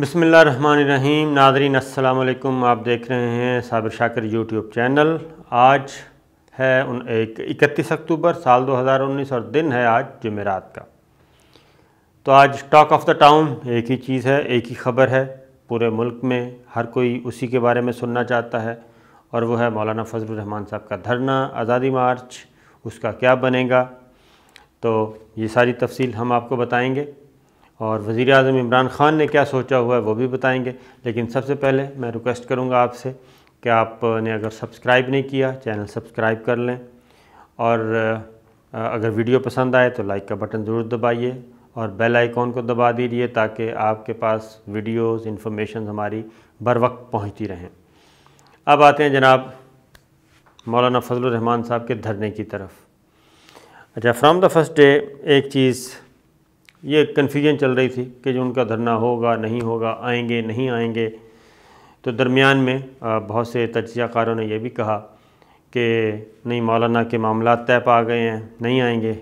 बसमीम नादरीन असलकुम आप देख रहे हैं साबिर शाकर यूट्यूब चैनल आज है उन एक इकतीस अक्टूबर साल 2019 और दिन है आज जमेरात का तो आज टॉक ऑफ द टाउन एक ही चीज़ है एक ही खबर है पूरे मुल्क में हर कोई उसी के बारे में सुनना चाहता है और वो है मौलाना फजल रहमान साहब का धरना आज़ादी मार्च उसका क्या बनेगा तो ये सारी तफसील हम आपको बताएंगे और वज़ी अजम इमरान ख़ान ने क्या सोचा हुआ है वो भी बताएंगे लेकिन सबसे पहले मैं रिक्वेस्ट करूँगा आपसे कि आपने अगर सब्सक्राइब नहीं किया चैनल सब्सक्राइब कर लें और अगर वीडियो पसंद आए तो लाइक का बटन ज़रूर दबाइए और बेल आइकॉन को दबा दीजिए ताकि आपके पास वीडियोस इन्फॉर्मेशन हमारी बर वक्त पहुँचती रहें अब आते हैं जनाब मौलाना फजल रहमान साहब के धरने की तरफ अच्छा फ्रॉम द फर्स्ट डे एक चीज़ ये कन्फ्यूजन चल रही थी कि जो उनका धरना होगा नहीं होगा आएंगे नहीं आएंगे तो दरमियान में बहुत से तजियाकारों ने यह भी कहा कि नहीं मौलाना के मामला तय पा गए हैं नहीं आएंगे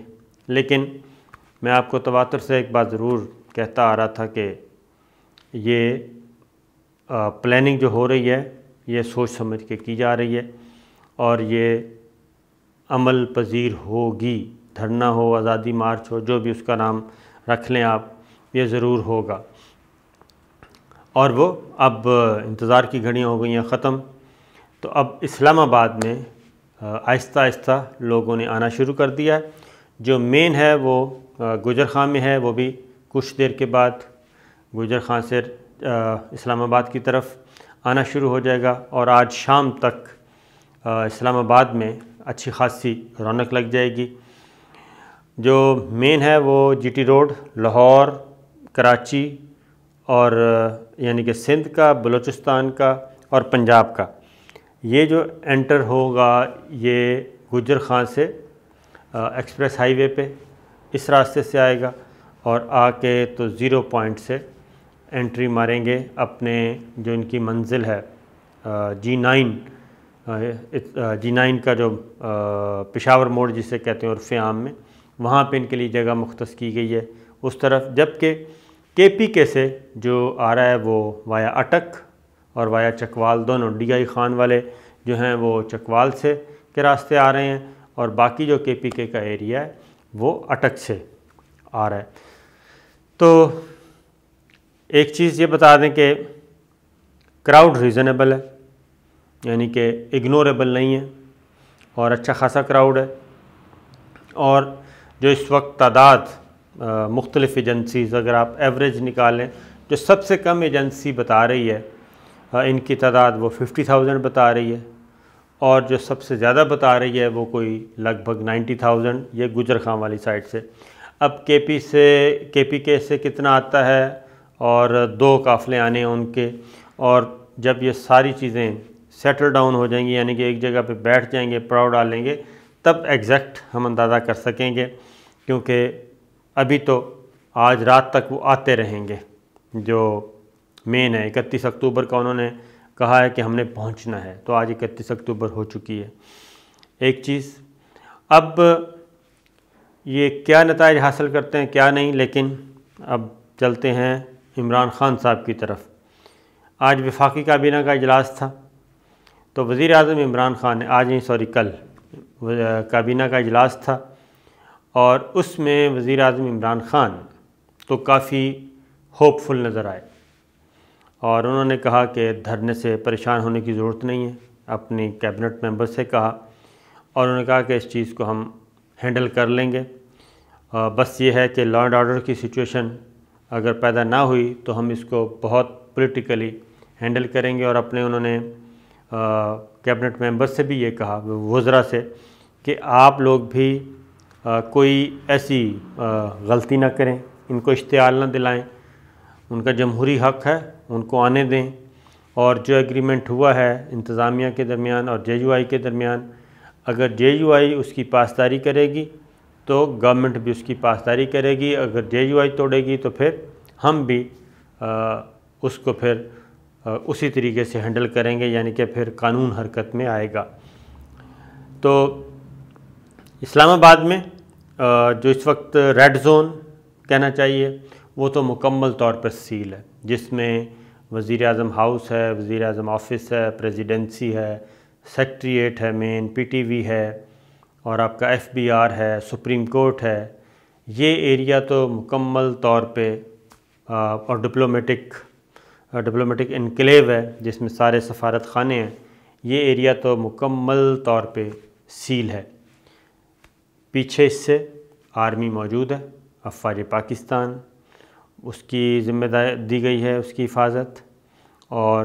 लेकिन मैं आपको तवातर से एक बात ज़रूर कहता आ रहा था कि ये प्लानिंग जो हो रही है ये सोच समझ के की जा रही है और ये अमल पजीर होगी धरना हो आज़ादी मार्च हो जो भी उसका नाम रख लें आप ये ज़रूर होगा और वो अब इंतज़ार की घड़ियाँ हो गई हैं ख़त्म तो अब इस्लामाबाद में आहिस्ता आहिस्ता लोगों ने आना शुरू कर दिया है जो मेन है वो गुजर खां में है वो भी कुछ देर के बाद गुजर खां से इस्लामाबाद की तरफ आना शुरू हो जाएगा और आज शाम तक इस्लामाबाद में अच्छी खासी रौनक लग जाएगी जो मेन है वो जीटी रोड लाहौर कराची और यानी कि सिंध का बलूचिस्तान का और पंजाब का ये जो एंटर होगा ये गुजर खान से एक्सप्रेस हाईवे पे इस रास्ते से आएगा और आके तो ज़ीरो पॉइंट से एंट्री मारेंगे अपने जो इनकी मंजिल है जी नाइन जी नाइन का जो पिशावर मोड़ जिसे कहते हैं उर्फ़ आम में वहाँ पर इनके लिए जगह मुख्त की गई है उस तरफ जबकि के पी के से जो आ रहा है वो वाया अटक और वाया चकवाल दोनों डी आई खान वाले जो हैं वो चकवाल से के रास्ते आ रहे हैं और बाकी जो के पी के का एरिया है वो अटक से आ रहा है तो एक चीज़ ये बता दें कि क्राउड रीज़नेबल है यानी कि इग्नोरेबल नहीं है और अच्छा खासा क्राउड है और जो इस वक्त तादाद मुख्तलिफ़ एजेंसीज़ अगर आप एवरेज निकालें जो सबसे कम एजेंसी बता रही है इनकी तादाद वो फिफ्टी थाउजेंड बता रही है और जो सबसे ज़्यादा बता रही है वो कोई लगभग नाइन्टी थाउजेंड ये गुजर खां वाली साइड से अब के पी से के पी के से कितना आता है और दो काफ़ले आने हैं उनके और जब ये सारी चीज़ें सेटल डाउन हो जाएंगी यानी कि एक जगह पे बैठ जाएंगे प्राउड डालेंगे तब एग्जैक्ट हम अंदाज़ा कर सकेंगे क्योंकि अभी तो आज रात तक वो आते रहेंगे जो मेन है इकतीस अक्टूबर का उन्होंने कहा है कि हमने पहुंचना है तो आज इकतीस अक्टूबर हो चुकी है एक चीज़ अब ये क्या नतज हासिल करते हैं क्या नहीं लेकिन अब चलते हैं इमरान ख़ान साहब की तरफ आज विफाक़ी काबीना का अजलास था तो वज़ी अजम इमरान ख़ान ने आज नहीं सॉरी कल काबीना का इजलास था और उसमें वज़ी अजम इमरान ख़ान तो काफ़ी होपफुल नज़र आए और उन्होंने कहा कि धरने से परेशान होने की ज़रूरत नहीं है अपनी कैबिनेट मेंबर से कहा और उन्होंने कहा कि इस चीज़ को हम हैंडल कर लेंगे बस ये है कि लॉ एंड ऑर्डर की सिचुएशन अगर पैदा ना हुई तो हम इसको बहुत पॉलिटिकली हैंडल करेंगे और अपने उन्होंने कैबिनेट मेंबर से भी ये कहा वज़रा से कि आप लोग भी कोई ऐसी गलती ना करें इनको इश्तहार ना दिलाएं उनका जमहूरी हक़ है उनको आने दें और जो एग्रीमेंट हुआ है इंतज़ामिया के दरमियान और जे के दरमियान अगर जे उसकी पासदारी करेगी तो गवर्नमेंट भी उसकी पासदारी करेगी अगर जे तोड़ेगी तो फिर हम भी आ, उसको फिर आ, उसी तरीके से हैंडल करेंगे यानी कि फिर कानून हरकत में आएगा तो इस्लामाबाद में जो इस वक्त रेड जोन कहना चाहिए वो तो मुकम्मल तौर पर सील है जिसमें वज़ी अजम हाउस है वज़ी अजम ऑफिस है प्रेसिडेंसी है सेक्रट्रिएट है मेन पी टी वी है और आपका एफ बी आर है सुप्रीम कोर्ट है ये एरिया तो मुकम्मल तौर पे और डिप्लोमेटिक डिप्लोमेटिक इनकलेव है जिसमें सारे सफारत खाने हैं ये एरिया तो मुकम्मल तौर पे सील है पीछे इससे आर्मी मौजूद है अफवाज पाकिस्तान उसकी ज़िम्मेदारी दी गई है उसकी हिफाजत और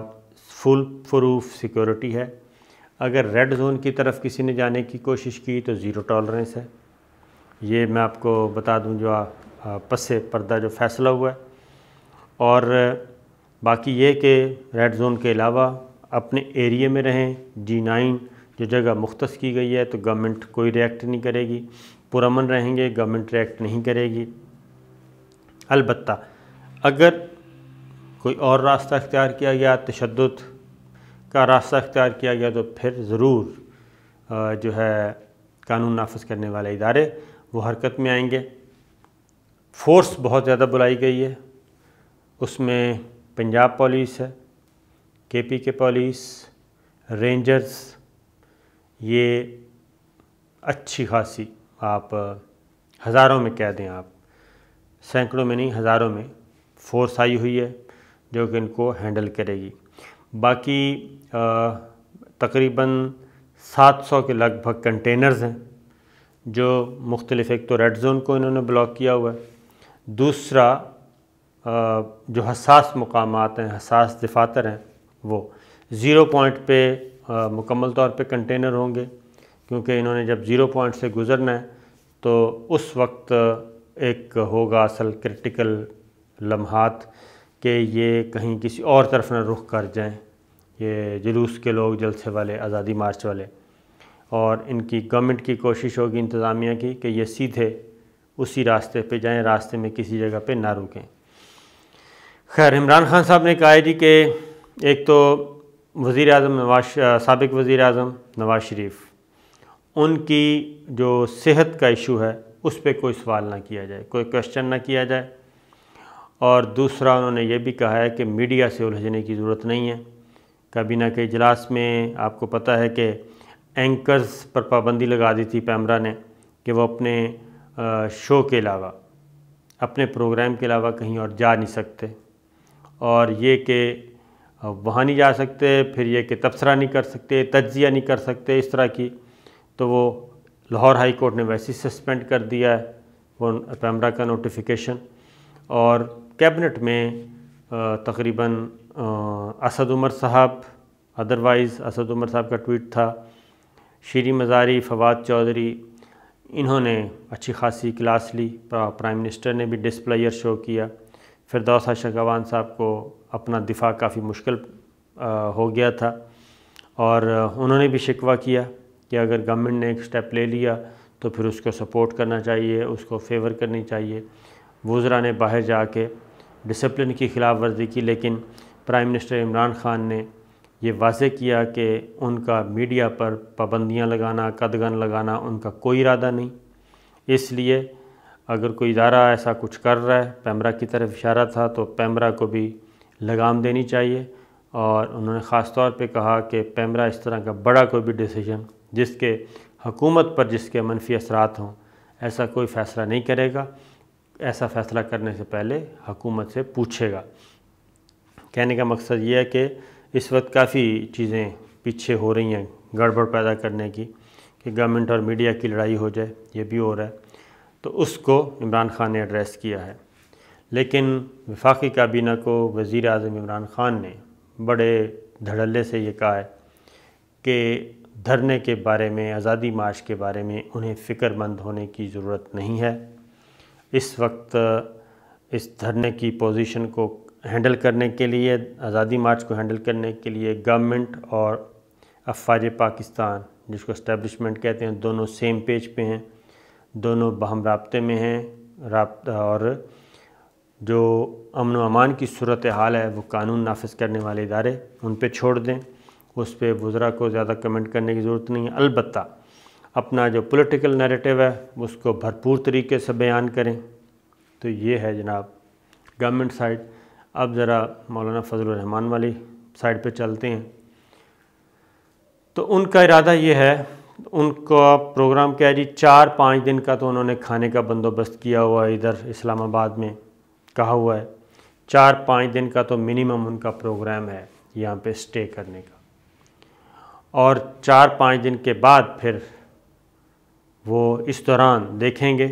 फुल प्रूफ सिक्योरिटी है अगर रेड जोन की तरफ किसी ने जाने की कोशिश की तो ज़ीरो टॉलरेंस है ये मैं आपको बता दूं जो पस पर्दा जो फैसला हुआ है और बाकी ये कि रेड जोन के अलावा अपने एरिए में रहें जी नाइन जो जगह मुख्त की गई है तो गवर्नमेंट कोई रिएक्ट नहीं करेगी पुरमन रहेंगे गवर्नमेंट रिएक्ट नहीं करेगी अलबत् अगर कोई और रास्ता अख्तियार किया गया तशद का रास्ता अख्तियार किया गया तो फिर ज़रूर जो है कानून नाफज करने वाले इदारे वो हरकत में आएंगे फ़ोर्स बहुत ज़्यादा बुलाई गई है उसमें पंजाब पुलिस है के पी के पुलिस रेंजर्स ये अच्छी खासी आप हज़ारों में कह दें आप सैकड़ों में नहीं हज़ारों में फोर्स आई हुई है जो कि इनको हैंडल करेगी बाकी तकरीबन 700 के लगभग कंटेनर्स हैं जो मुख्तलिफ एक तो रेड जोन को इन्होंने ब्लॉक किया हुआ है दूसरा जो हसास मकाम हैं हसास दफातर हैं वो ज़ीरो पॉइंट पे मुकम्मल तौर पे कंटेनर होंगे क्योंकि इन्होंने जब ज़ीरो पॉइंट से गुज़रना है तो उस वक्त एक होगा असल क्रिटिकल लम्हात कि ये कहीं किसी और तरफ ना रुख कर जाएं ये जुलूस के लोग जलसे वाले आज़ादी मार्च वाले और इनकी गवर्नमेंट की कोशिश होगी इंतज़ामिया की कि ये सीधे उसी रास्ते पे जाएं रास्ते में किसी जगह पे ना रुकें खैर इमरान खान साहब ने कहा है जी कि एक तो वज़ी अजम नवाज सबक वज़ी अजम नवाज शरीफ उनकी जो सेहत का इशू है उस पर कोई सवाल ना किया जाए कोई क्वेश्चन ना किया जाए और दूसरा उन्होंने ये भी कहा है कि मीडिया से उलझने की ज़रूरत नहीं है काबीना के इजलास में आपको पता है कि एंकर्स पर पाबंदी लगा दी थी पैमरा ने कि वो अपने शो के अलावा अपने प्रोग्राम के अलावा कहीं और जा नहीं सकते और ये कि वहाँ नहीं जा सकते फिर ये कि तबसरा नहीं कर सकते तज्जिया नहीं कर सकते इस तरह की तो वो लाहौर हाई कोर्ट ने वैसे ही सस्पेंड कर दिया है वो पैमरा का नोटिफिकेशन और कैबिनेट में तकरीबन असद उमर साहब अदरवाइज़ असद उमर साहब का ट्वीट था शीरी मज़ारी फवाद चौधरी इन्होंने अच्छी खासी क्लास ली प्राइम मिनिस्टर ने भी डिस्प्लेयर शो किया फिरदौस हाशा गवान साहब को अपना दिफा काफ़ी मुश्किल हो गया था और उन्होंने भी शिकवा किया कि अगर गवर्नमेंट ने एक स्टेप ले लिया तो फिर उसको सपोर्ट करना चाहिए उसको फेवर करनी चाहिए वज़रा ने बाहर जाके डिसिप्लिन की खिलाफ वर्जी की लेकिन प्राइम मिनिस्टर इमरान ख़ान ने ये वाजे किया कि उनका मीडिया पर पाबंदियाँ लगाना कदगन लगाना उनका कोई इरादा नहीं इसलिए अगर कोई इदारा ऐसा कुछ कर रहा है पैमरा की तरफ इशारा था तो पैमरा को भी लगाम देनी चाहिए और उन्होंने ख़ास तौर पर कहा कि पैमरा इस तरह का बड़ा कोई भी डिसीजन जिसके हकूमत पर जिसके मनफी असरात हों ऐसा कोई फ़ैसला नहीं करेगा ऐसा फ़ैसला करने से पहले हकूमत से पूछेगा कहने का मकसद ये है कि इस वक्त काफ़ी चीज़ें पीछे हो रही हैं गड़बड़ पैदा करने की कि गवर्नमेंट और मीडिया की लड़ाई हो जाए ये भी हो रहा है तो उसको इमरान खान ने एड्रेस किया है लेकिन वफाकी काबीना को वज़ी अजम इमरान ख़ान ने बड़े धड़ल्ले से ये कहा है कि धरने के बारे में आज़ादी मार्च के बारे में उन्हें फ़िक्रमंद होने की ज़रूरत नहीं है इस वक्त इस धरने की पोजीशन को हैंडल करने के लिए आज़ादी मार्च को हैंडल करने के लिए गवर्नमेंट और अफवाज पाकिस्तान जिसको इस्टेबलिशमेंट कहते हैं दोनों सेम पेज पे हैं दोनों बहम रबते में हैं और जो अमन अमान की सूरत हाल है वो कानून नाफज करने वाले इदारे उन पर छोड़ दें उस पर बुज़रा को ज़्यादा कमेंट करने की ज़रूरत नहीं है अलबत् अपना जो पोलिटिकल नरेटिव है उसको भरपूर तरीके से बयान करें तो ये है जनाब गवर्नमेंट साइड अब ज़रा मौलाना फजल रहमान वाली साइड पर चलते हैं तो उनका इरादा ये है उनका प्रोग्राम क्या है जी चार पाँच दिन का तो उन्होंने खाने का बंदोबस्त किया हुआ है इधर इस्लामाबाद में कहा हुआ है चार पाँच दिन का तो मिनिमम उनका प्रोग्राम है यहाँ पे स्टे करने का और चार पाँच दिन के बाद फिर वो इस दौरान देखेंगे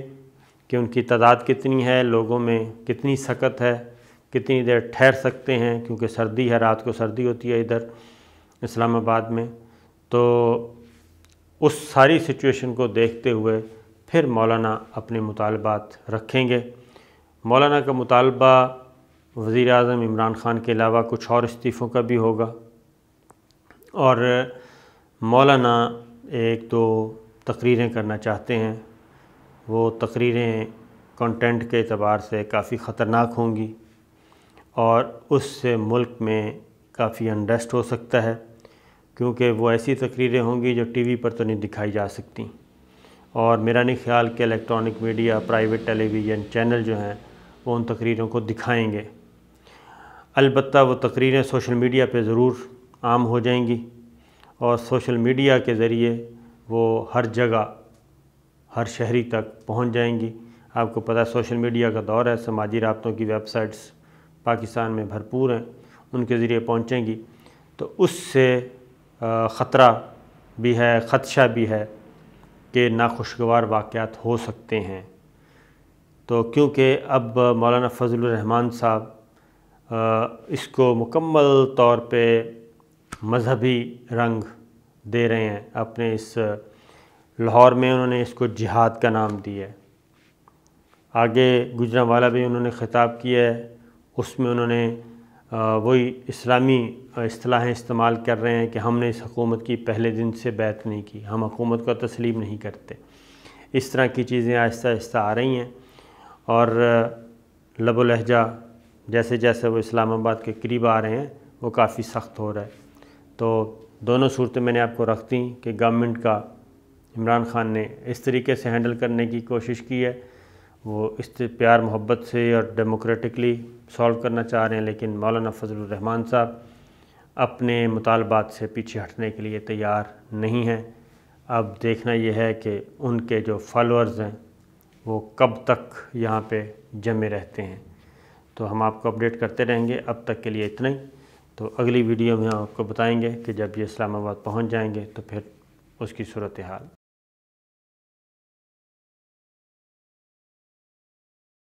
कि उनकी तादाद कितनी है लोगों में कितनी सकत है कितनी देर ठहर सकते हैं क्योंकि सर्दी है रात को सर्दी होती है इधर इस्लामाबाद में तो उस सारी सिचुएशन को देखते हुए फिर मौलाना अपने मुतालबात रखेंगे मौलाना का मुतालबा वज़ी अजम इमरान ख़ान के अलावा कुछ और इस्तीफ़ों का भी होगा और मौलाना एक दो तकरीरें करना चाहते हैं वो तकरीरें कंटेंट के अतबार से काफ़ी ख़तरनाक होंगी और उससे मुल्क में काफ़ी अनरेस्ट हो सकता है क्योंकि वो ऐसी तकरीरें होंगी जो टीवी पर तो नहीं दिखाई जा सकती और मेरा नहीं ख्याल कि electronic media private television channel जो हैं वो उन तकरीरों को दिखाएंगे अलबत् वो तकरीरें सोशल मीडिया पे ज़रूर आम हो जाएंगी और सोशल मीडिया के ज़रिए वो हर जगह हर शहरी तक पहुंच जाएंगी आपको पता है सोशल मीडिया का दौर है समाजी रबतों की वेबसाइट्स पाकिस्तान में भरपूर हैं उनके ज़रिए पहुँचेंगी तो उससे ख़तरा भी है ख़दशा भी है कि नाखुशगवार वाक़ात हो सकते हैं तो क्योंकि अब मौलाना फजलरहमान साहब इसको मुकम्मल तौर पे मजहबी रंग दे रहे हैं अपने इस लाहौर में उन्होंने इसको जिहाद का नाम दिया है आगे गुजरा वाला भी उन्होंने ख़िताब किया है उसमें उन्होंने वही इस्लामी असलाहें इस्तेमाल कर रहे हैं कि हमने इस हकूमत की पहले दिन से बैत नहीं की हम हकूमत को तस्लीम नहीं करते इस तरह की चीज़ें आहिस्ता आहिस्ता आ रही हैं और लबोलहजा जैसे जैसे वो इस्लामाबाद के करीब आ रहे हैं वो काफ़ी सख्त हो रहा है तो दोनों सूरतें मैंने आपको रख दी कि गवर्नमेंट का इमरान खान ने इस तरीके से हैंडल करने की कोशिश की है वो इस प्यार मोहब्बत से और डेमोक्रेटिकली सॉल्व करना चाह रहे हैं लेकिन मौलाना फजलरहमान साहब अपने मुतालबात से पीछे हटने के लिए तैयार नहीं हैं अब देखना यह है कि उनके जो फॉलोअर्स हैं वो कब तक यहाँ पे जमे रहते हैं तो हम आपको अपडेट करते रहेंगे अब तक के लिए इतना ही तो अगली वीडियो में हम आपको बताएंगे कि जब ये इस्लामाबाद पहुँच जाएंगे तो फिर उसकी सूरत हाल